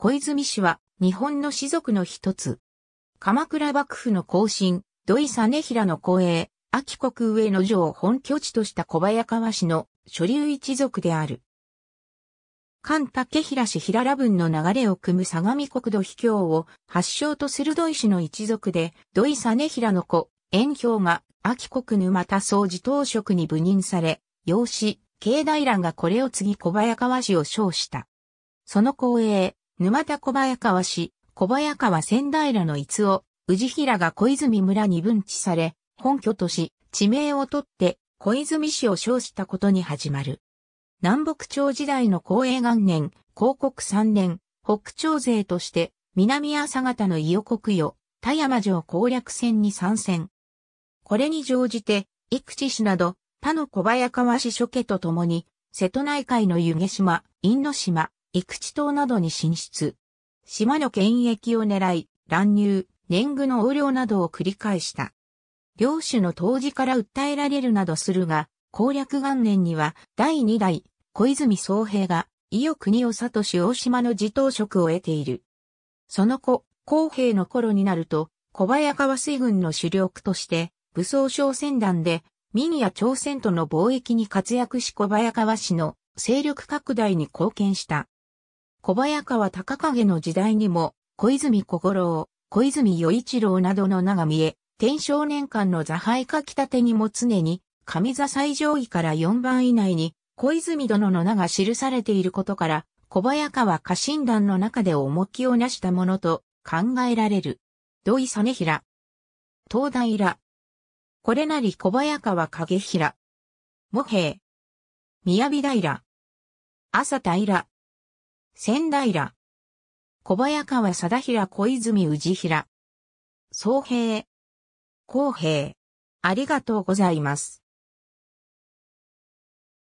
小泉氏は日本の士族の一つ。鎌倉幕府の後進、土井実平の後衛、秋国上野城を本拠地とした小早川氏の所流一族である。菅竹平氏平良分の流れを組む相模国土秘境を発祥とする土井氏の一族で、土井実平の子、遠氷が秋国沼田総寺当職に部任され、養子、慶大乱がこれを継ぎ小早川氏を称した。その後衛、沼田小早川市、小早川仙平の逸を、宇治平が小泉村に分置され、本拠とし、地名を取って、小泉市を称したことに始まる。南北朝時代の公営元年、広告3年、北朝勢として、南朝方の伊予国与、田山城攻略戦に参戦。これに乗じて、幾地市など、他の小早川市諸家と共に、瀬戸内海の湯毛島、因島、育地島などに進出。島の権益を狙い、乱入、年貢の横領などを繰り返した。領主の当時から訴えられるなどするが、攻略元年には第2代小泉総平が伊予国を里市大島の自頭職を得ている。その後、公平の頃になると、小早川水軍の主力として、武装商船団で、民や朝鮮との貿易に活躍し小早川氏の勢力拡大に貢献した。小早川隆景の時代にも、小泉小五郎、小泉与一郎などの名が見え、天正年間の座配書き立てにも常に、上座最上位から4番以内に、小泉殿の名が記されていることから、小早川家臣団の中で重きを成したものと考えられる。土井実平。東大ら。これなり小早川影平。茂平。宮城平。朝平。仙台ら。小早川貞平小泉氏平。総平。公平。ありがとうございます。